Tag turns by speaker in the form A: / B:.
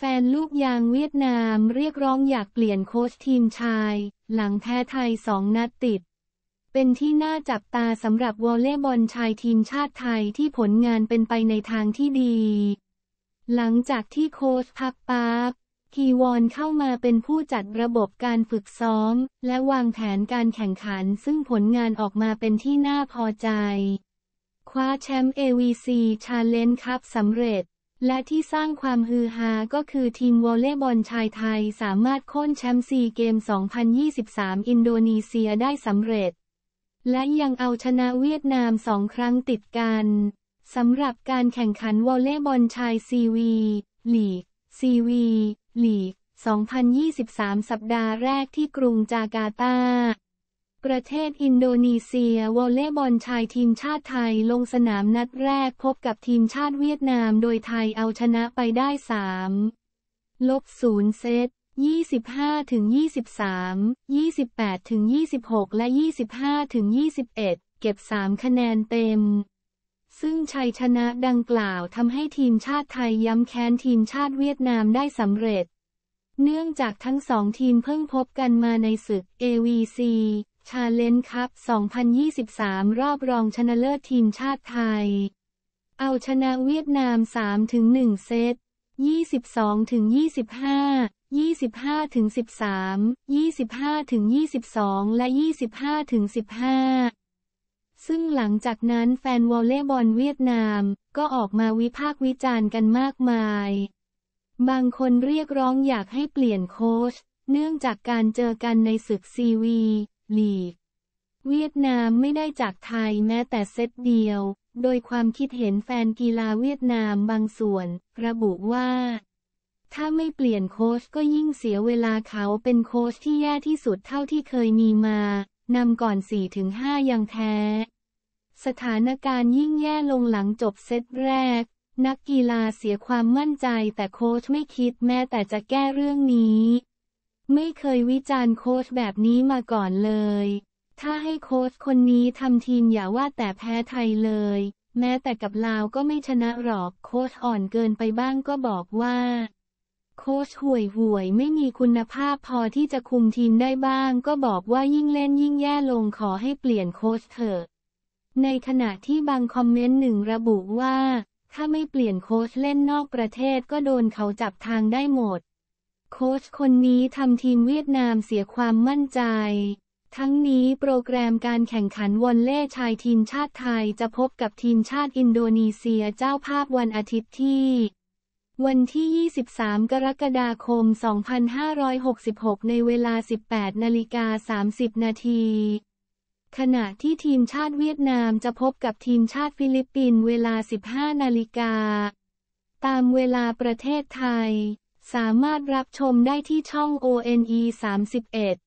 A: แฟนลูกยางเวียดนามเรียกร้องอยากเปลี่ยนโค้ชทีมชาย หลังแพ้ไทยสองนัดติด เป็นที่น่าจับตาสำหรับวอลเลย์บอลชายทีมชาติไทยที่ผลงานเป็นไปในทางที่ดี หลังจากที่โค้ชพักปาร์คคีวอนเข้ามาเป็นผู้จัดระบบการฝึกซ้อมและวางแผนการแข่งขันซึ่งผลงานออกมาเป็นที่น่าพอใจ คว้าแชมป์ AVC Challenge Cup สำเร็จและที่สร้างความฮือฮาก็คือทีมวอลเลย์บอลชายไทยสามารถโค่นแชมป์ซีเกม 2023 อินโดนีเซียได้สำเร็จ และยังเอาชนะเวียดนามสองครั้งติดกันสำหรับการแข่งขันวอลเลย์บอลชายซีวีลีกซีวีลีก 2023 สัปดาห์แรกที่กรุงจาการ์ตาประเทศอินโดนีเซียวอลเล่บอลชายทีมชาติไทยลงสนามนัดแรกพบกับทีมชาติเวียดนามโดยไทยเอาชนะไปได้3ลบ0เซต25ถึง23 28ถึง26 และ 25ถึง21 เก็บ 3 คะแนนเต็ม ซึ่งชัยชนะดังกล่าวทำให้ทีมชาติไทยย้ำแค้นทีมชาติเวียดนามได้สำเร็จ เนื่องจากทั้งสองทีมเพิ่งพบกันมาในศึก AVC ชาเลนจ์คัพ2023 รอบรอง ชนะเลิศทีมชาติไทย เอาชนะเวียดนาม 3-1 เซต22-25 25-13 25-22 และ 25-15 ซึ่งหลังจากนั้นแฟนวอลเล่บอลเวียดนามก็ออกมาวิพากษ์วิจารณ์กันมากมาย บางคนเรียกร้องอยากให้เปลี่ยนโค้ช เนื่องจากการเจอกันในศึกซีวีลีกเวียดนามไม่ได้จากไทยแม้แต่เซตเดียว โดยความคิดเห็นแฟนกีฬาเวียดนามบางส่วน ระบุว่า ถ้าไม่เปลี่ยนโค้ชก็ยิ่งเสียเวลาเขาเป็นโค้ชที่แย่ที่สุดเท่าที่เคยมีมานำก่อน4-5ยังแท้ สถานการณ์ยิ่งแย่ลงหลังจบเซตแรก นักกีฬาเสียความมั่นใจแต่โค้ชไม่คิดแม้แต่จะแก้เรื่องนี้ไม่เคยวิจารณ์โค้ชแบบนี้มาก่อนเลย ถ้าให้โค้ชคนนี้ทำทีมอย่าว่าแต่แพ้ไทยเลย แม้แต่กับลาวก็ไม่ชนะหรอก โค้ชอ่อนเกินไปบ้างก็บอกว่า โค้ชห่วยห่วยไม่มีคุณภาพพอที่จะคุมทีมได้บ้าง ก็บอกว่ายิ่งเล่นยิ่งแย่ลงขอให้เปลี่ยนโค้ชเถอะ ในขณะที่บางคอมเมนต์หนึ่งระบุว่า ถ้าไม่เปลี่ยนโค้ชเล่นนอกประเทศก็โดนเขาจับทางได้หมดโค้ชคนนี้ทำทีมเวียดนามเสียความมั่นใจ ทั้งนี้โปรแกรมการแข่งขันวอลเล่ชายทีมชาติไทยจะพบกับทีมชาติอินโดนีเซียเจ้าภาพวันอาทิตย์ที่ วันที่ 23 กรกฎาคม 2566 ในเวลา 18นาฬิกา30นาทีขณะที่ทีมชาติเวียดนามจะพบกับทีมชาติฟิลิปปินส์เวลา 15นาฬิกาตามเวลาประเทศไทยสามารถรับชมได้ที่ช่อง ONE 31